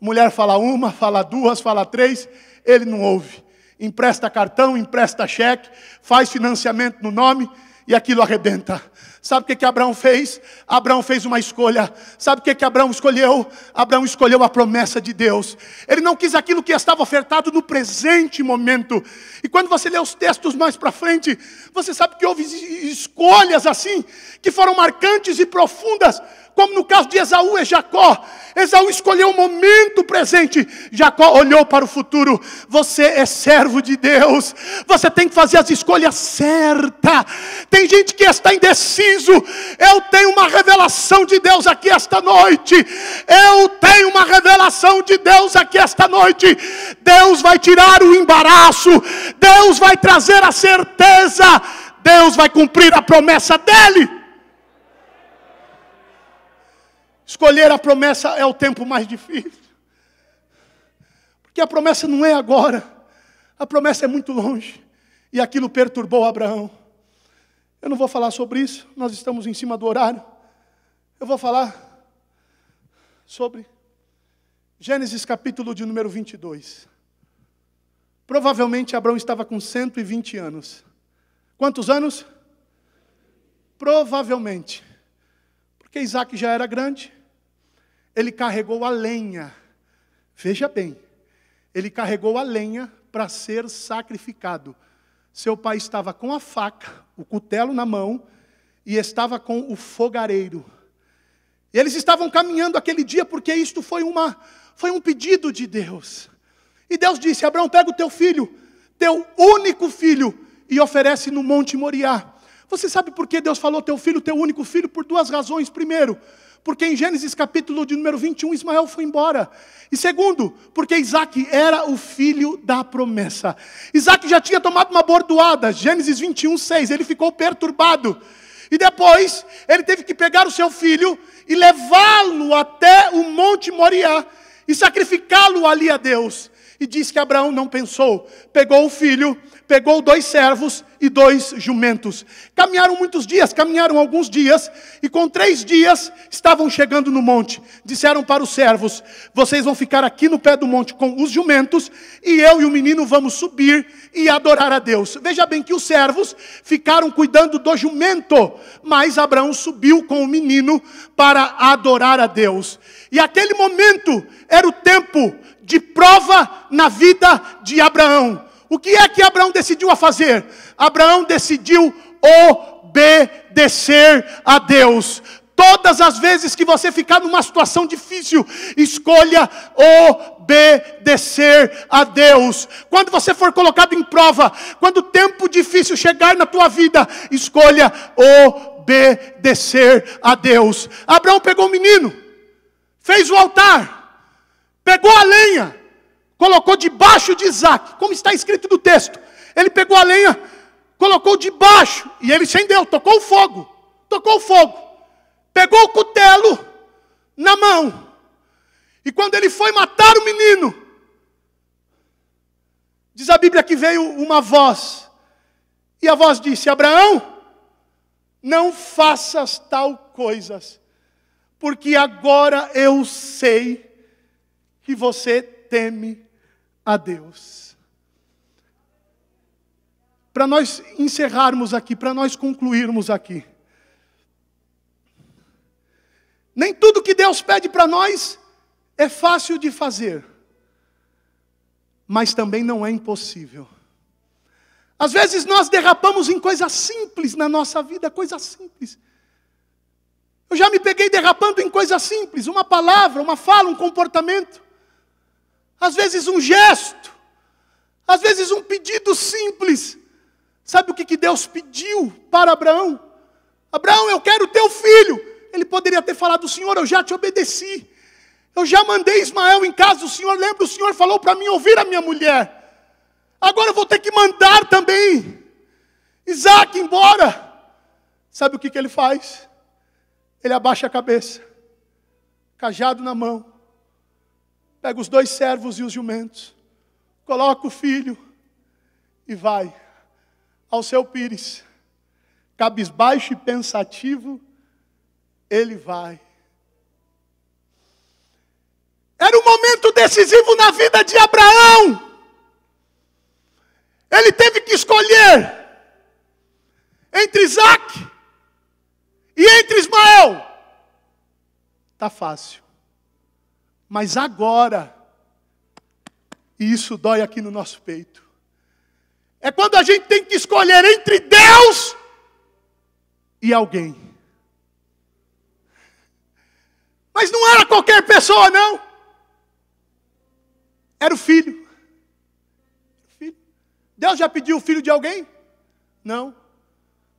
Mulher fala uma, fala duas, fala três, ele não ouve. Empresta cartão, empresta cheque, faz financiamento no nome e aquilo arrebenta. Sabe o que, que Abraão fez? Abraão fez uma escolha. Sabe o que, que Abraão escolheu? Abraão escolheu a promessa de Deus. Ele não quis aquilo que estava ofertado no presente momento. E quando você lê os textos mais para frente, você sabe que houve escolhas assim, que foram marcantes e profundas como no caso de Esaú e é Jacó. Esaú escolheu o momento presente, Jacó olhou para o futuro. Você é servo de Deus, você tem que fazer as escolhas certas. Tem gente que está indeciso. Eu tenho uma revelação de Deus aqui esta noite. Eu tenho uma revelação de Deus aqui esta noite. Deus vai tirar o embaraço, Deus vai trazer a certeza, Deus vai cumprir a promessa dEle. Escolher a promessa é o tempo mais difícil. Porque a promessa não é agora. A promessa é muito longe. E aquilo perturbou Abraão. Eu não vou falar sobre isso, nós estamos em cima do horário. Eu vou falar sobre Gênesis capítulo de número 22. Provavelmente Abraão estava com 120 anos. Quantos anos? Provavelmente. Porque Isaac já era grande, ele carregou a lenha. Veja bem, ele carregou a lenha para ser sacrificado. Seu pai estava com a faca, o cutelo na mão, e estava com o fogareiro. E eles estavam caminhando aquele dia porque isto foi, uma, foi um pedido de Deus. E Deus disse: Abraão, pega o teu filho, teu único filho, e oferece no Monte Moriá. Você sabe por que Deus falou teu filho, teu único filho? Por duas razões. Primeiro, porque em Gênesis capítulo de número 21 Ismael foi embora. E segundo, porque Isaac era o filho da promessa. Isaac já tinha tomado uma bordoada, Gênesis 21, 6, ele ficou perturbado. E depois ele teve que pegar o seu filho e levá-lo até o Monte Moriá e sacrificá-lo ali a Deus. E diz que Abraão não pensou, pegou o filho, pegou dois servos e dois jumentos. Caminharam muitos dias, caminharam alguns dias, e com três dias estavam chegando no monte. Disseram para os servos: Vocês vão ficar aqui no pé do monte com os jumentos, e eu e o menino vamos subir e adorar a Deus. Veja bem que os servos ficaram cuidando do jumento, mas Abraão subiu com o menino para adorar a Deus. E aquele momento era o tempo de prova na vida de Abraão. O que é que Abraão decidiu a fazer? Abraão decidiu obedecer a Deus. Todas as vezes que você ficar numa situação difícil, escolha obedecer a Deus. Quando você for colocado em prova, quando o tempo difícil chegar na tua vida, escolha obedecer a Deus. Abraão pegou o menino, fez o altar, pegou a lenha, colocou debaixo de Isaac, como está escrito no texto. Ele pegou a lenha, colocou debaixo, e ele acendeu, tocou o fogo, tocou o fogo, pegou o cutelo na mão, e quando ele foi matar o menino, diz a Bíblia que veio uma voz, e a voz disse: Abraão, não faças tal coisas, porque agora eu sei que você teme a Deus. Para nós encerrarmos aqui, para nós concluirmos aqui. Nem tudo que Deus pede para nós é fácil de fazer, mas também não é impossível. Às vezes nós derrapamos em coisas simples na nossa vida, coisas simples. Eu já me peguei derrapando em coisas simples, uma palavra, uma fala, um comportamento às vezes um gesto, às vezes um pedido simples. Sabe o que, que Deus pediu para Abraão? Abraão, eu quero teu filho. Ele poderia ter falado, Senhor, eu já te obedeci. Eu já mandei Ismael em casa, o Senhor lembra, o Senhor falou para mim ouvir a minha mulher. Agora eu vou ter que mandar também Isaac embora. Sabe o que, que ele faz? Ele abaixa a cabeça, cajado na mão Pega os dois servos e os jumentos, coloca o filho e vai ao seu pires. Cabisbaixo e pensativo, ele vai. Era um momento decisivo na vida de Abraão. Ele teve que escolher entre Isaac e entre Ismael. Está fácil. Mas agora, e isso dói aqui no nosso peito, é quando a gente tem que escolher entre Deus e alguém. Mas não era qualquer pessoa, não. Era o filho. Deus já pediu o filho de alguém? Não.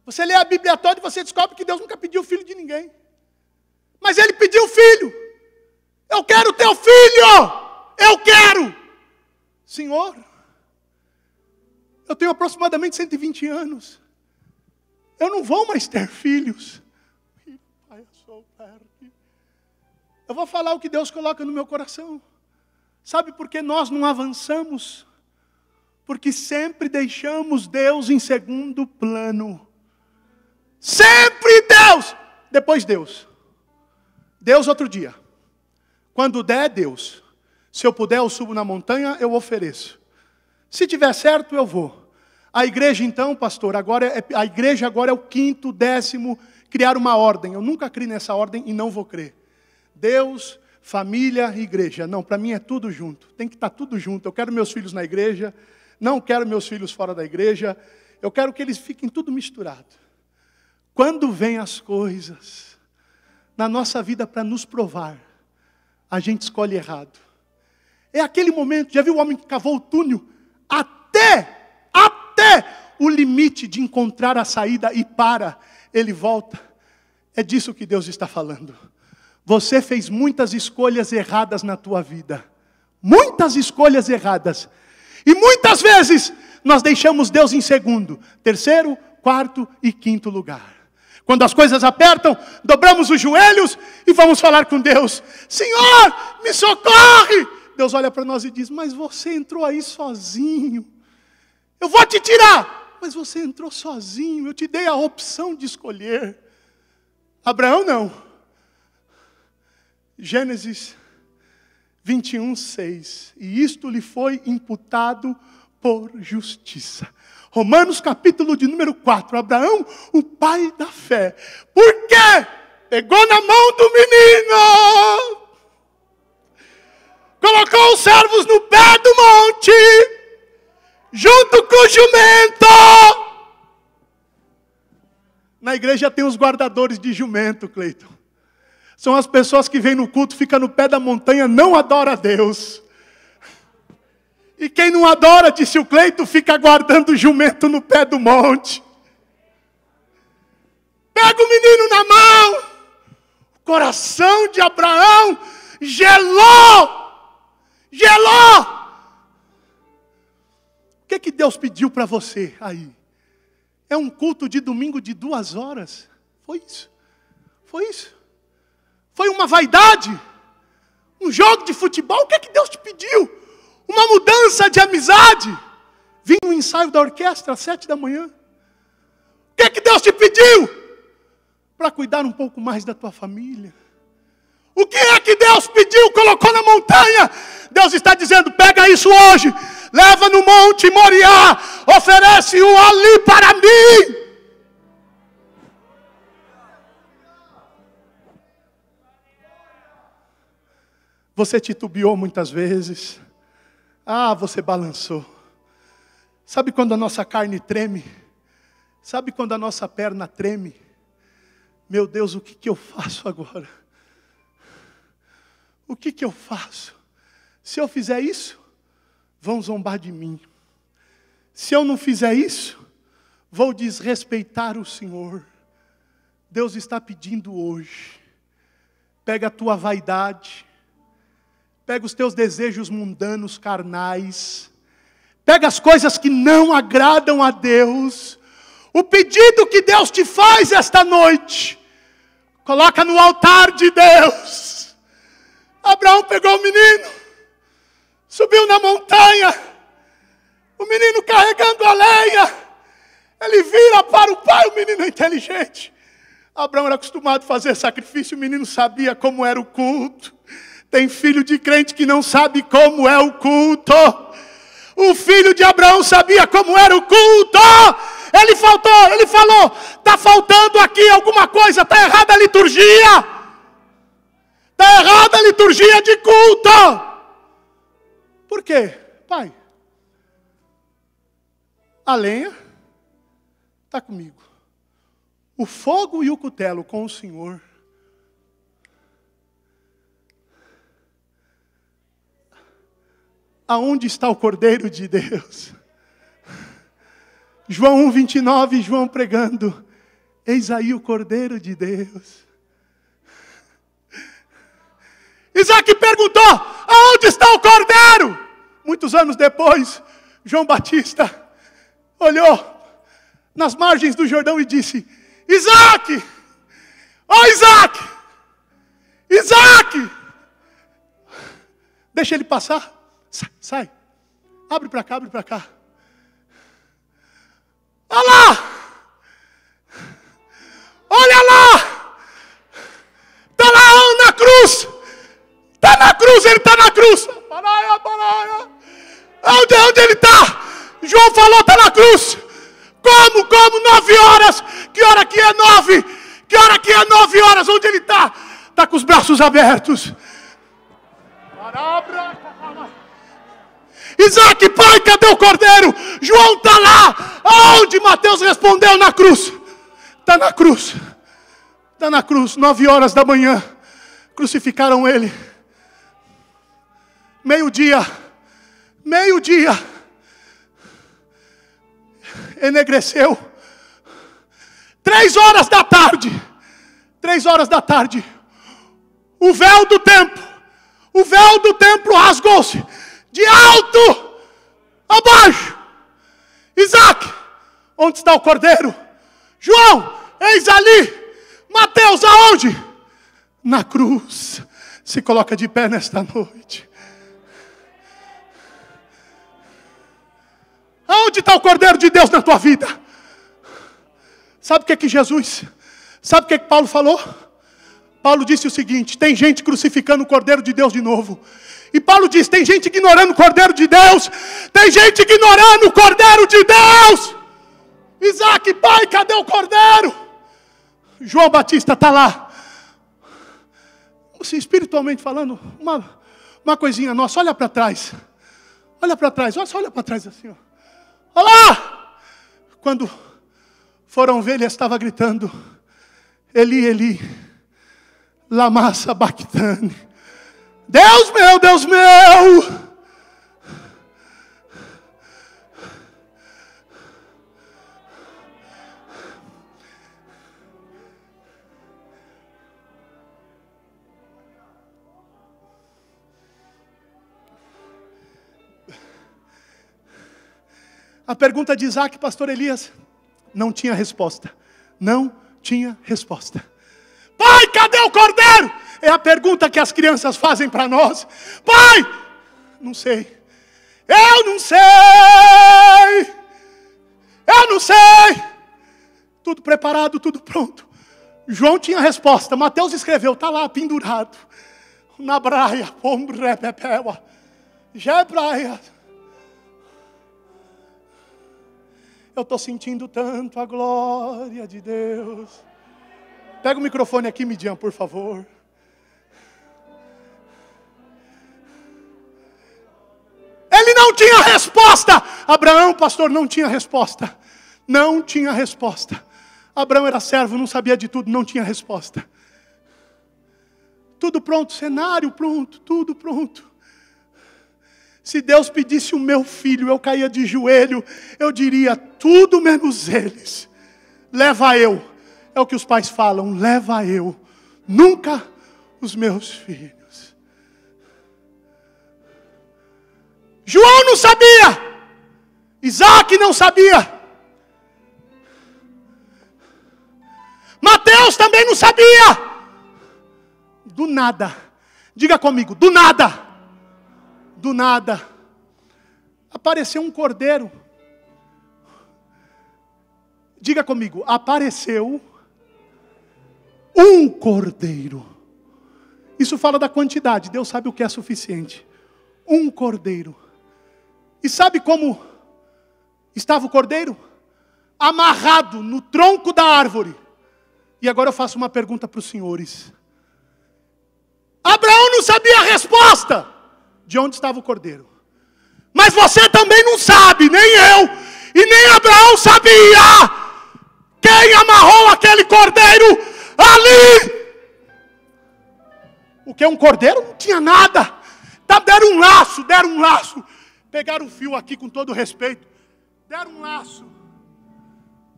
Você lê a Bíblia toda e você descobre que Deus nunca pediu o filho de ninguém. Mas ele pediu o filho. Eu quero teu filho! Eu quero! Senhor, eu tenho aproximadamente 120 anos. Eu não vou mais ter filhos. Eu vou falar o que Deus coloca no meu coração. Sabe por que nós não avançamos? Porque sempre deixamos Deus em segundo plano. Sempre Deus! Depois Deus. Deus outro dia. Quando der, Deus. Se eu puder, eu subo na montanha, eu ofereço. Se tiver certo, eu vou. A igreja, então, pastor, agora é, é, a igreja agora é o quinto, décimo, criar uma ordem. Eu nunca criei nessa ordem e não vou crer. Deus, família, igreja. Não, para mim é tudo junto. Tem que estar tá tudo junto. Eu quero meus filhos na igreja, não quero meus filhos fora da igreja. Eu quero que eles fiquem tudo misturado. Quando vêm as coisas na nossa vida para nos provar, a gente escolhe errado. É aquele momento, já viu o homem que cavou o túnel? Até, até o limite de encontrar a saída e para, ele volta. É disso que Deus está falando. Você fez muitas escolhas erradas na tua vida. Muitas escolhas erradas. E muitas vezes nós deixamos Deus em segundo, terceiro, quarto e quinto lugar. Quando as coisas apertam, dobramos os joelhos e vamos falar com Deus: Senhor, me socorre! Deus olha para nós e diz: Mas você entrou aí sozinho. Eu vou te tirar. Mas você entrou sozinho. Eu te dei a opção de escolher. Abraão não. Gênesis 21, 6. E isto lhe foi imputado por justiça. Romanos capítulo de número 4. Abraão, o pai da fé. Por quê? Pegou na mão do menino. Colocou os servos no pé do monte. Junto com o jumento. Na igreja tem os guardadores de jumento, Cleiton. São as pessoas que vêm no culto, ficam no pé da montanha, não adoram a Deus. E quem não adora, disse o Cleito, fica guardando o jumento no pé do monte. Pega o menino na mão. O coração de Abraão gelou. Gelou. O que, é que Deus pediu para você aí? É um culto de domingo de duas horas? Foi isso. Foi isso. Foi uma vaidade. Um jogo de futebol. O que, é que Deus te pediu? uma mudança de amizade. Vim no ensaio da orquestra às sete da manhã. O que é que Deus te pediu? Para cuidar um pouco mais da tua família. O que é que Deus pediu, colocou na montanha? Deus está dizendo: pega isso hoje, leva no monte Moriá, oferece-o ali para mim. Você titubeou muitas vezes. Ah, você balançou. Sabe quando a nossa carne treme? Sabe quando a nossa perna treme? Meu Deus, o que, que eu faço agora? O que, que eu faço? Se eu fizer isso, vão zombar de mim. Se eu não fizer isso, vou desrespeitar o Senhor. Deus está pedindo hoje. Pega a tua vaidade, pega os teus desejos mundanos, carnais, pega as coisas que não agradam a Deus, o pedido que Deus te faz esta noite, coloca no altar de Deus. Abraão pegou o menino, subiu na montanha, o menino carregando a lenha, ele vira para o pai, o menino é inteligente. Abraão era acostumado a fazer sacrifício, o menino sabia como era o culto. Tem filho de crente que não sabe como é o culto. O filho de Abraão sabia como era o culto. Ele faltou, ele falou: está faltando aqui alguma coisa, está errada a liturgia. Está errada a liturgia de culto. Por quê? Pai, a lenha está comigo. O fogo e o cutelo com o Senhor aonde está o Cordeiro de Deus? João 1,29, João pregando, eis aí o Cordeiro de Deus. Isaac perguntou: aonde está o Cordeiro? Muitos anos depois, João Batista olhou nas margens do Jordão e disse: Isaac! Ó oh, Isaac! Isaac! Deixa ele passar sai, sai. Abre para cá, abre para cá. Olha lá! Olha lá! Está lá na cruz! Está na cruz, ele está na cruz! Paraia, paraia! É onde, é onde ele está? João falou, está na cruz! Como, como? Nove horas! Que hora que é nove? Que hora que é nove horas? Onde ele está? Está com os braços abertos! Paraia! Isaac, pai, cadê o cordeiro? João está lá. Aonde Mateus respondeu? Na cruz. Está na cruz. Está na cruz. Nove horas da manhã. Crucificaram ele. Meio-dia. Meio-dia. Enegreceu. Três horas da tarde. Três horas da tarde. O véu do templo. O véu do templo rasgou-se de alto a baixo. Isaac, onde está o cordeiro? João, eis ali. Mateus, aonde? Na cruz. Se coloca de pé nesta noite. Aonde está o Cordeiro de Deus na tua vida? Sabe o que é que Jesus, sabe o que é que Paulo falou? Paulo disse o seguinte: tem gente crucificando o Cordeiro de Deus de novo. E Paulo diz: tem gente ignorando o Cordeiro de Deus, tem gente ignorando o Cordeiro de Deus. Isaac, pai, cadê o Cordeiro? João Batista está lá. Você espiritualmente falando, uma, uma coisinha nossa, olha para trás. Olha para trás, olha, olha para trás assim. Ó. Olha lá! Quando foram ver, ele estava gritando: Eli, Eli, Lamassa Bactane. Deus meu, Deus meu! A pergunta de Isaac, pastor Elias, não tinha resposta. Não tinha resposta. Pai, cadê o cordeiro? É a pergunta que as crianças fazem para nós. Pai, não sei. Eu não sei. Eu não sei. Tudo preparado, tudo pronto. João tinha a resposta. Mateus escreveu, está lá pendurado. Na praia. Já é praia. Eu estou sentindo tanto a glória de Deus. Pega o microfone aqui, Midian, por favor. Ele não tinha resposta. Abraão, pastor, não tinha resposta. Não tinha resposta. Abraão era servo, não sabia de tudo, não tinha resposta. Tudo pronto, cenário pronto, tudo pronto. Se Deus pedisse o meu filho, eu caía de joelho, eu diria: tudo menos eles, leva eu. É o que os pais falam: leva eu, nunca os meus filhos. João não sabia, Isaac não sabia, Mateus também não sabia. Do nada, diga comigo: do nada, do nada, apareceu um cordeiro. Diga comigo, apareceu um cordeiro. Isso fala da quantidade, Deus sabe o que é suficiente. Um cordeiro. E sabe como estava o cordeiro? Amarrado no tronco da árvore. E agora eu faço uma pergunta para os senhores. Abraão não sabia a resposta de onde estava o cordeiro. Mas você também não sabe, nem eu, e nem Abraão sabia quem amarrou aquele cordeiro Ali! O que? Um cordeiro? Não tinha nada. Tá, deram um laço, deram um laço. Pegaram um fio aqui com todo respeito. Deram um laço.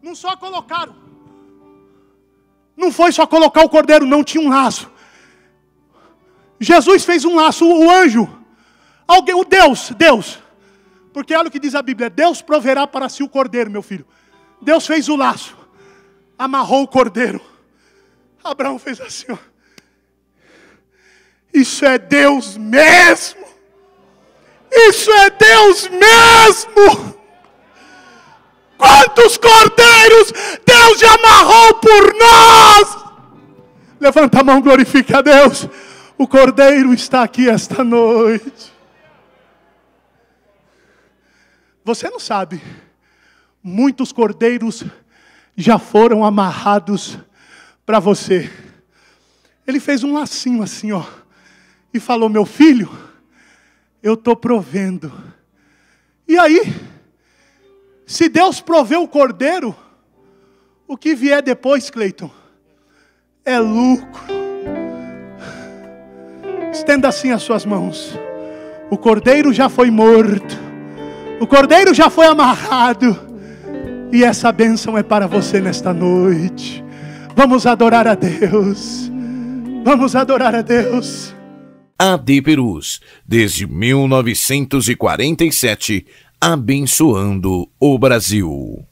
Não só colocaram. Não foi só colocar o cordeiro, não tinha um laço. Jesus fez um laço, o anjo. Alguém, o Deus, Deus. Porque olha o que diz a Bíblia: Deus proverá para si o cordeiro, meu filho. Deus fez o laço, amarrou o cordeiro. Abraão fez assim: ó. Isso é Deus mesmo. Isso é Deus mesmo. Quantos cordeiros Deus já amarrou por nós? Levanta a mão, glorifica a Deus. O cordeiro está aqui esta noite. Você não sabe, muitos cordeiros já foram amarrados para você. Ele fez um lacinho assim, ó, e falou: Meu filho, eu estou provendo. E aí, se Deus proveu o cordeiro, o que vier depois, Cleiton, é lucro. Estenda assim as suas mãos. O cordeiro já foi morto, o cordeiro já foi amarrado, e essa bênção é para você nesta noite. Vamos adorar a Deus. Vamos adorar a Deus. AD Perus, desde 1947, abençoando o Brasil.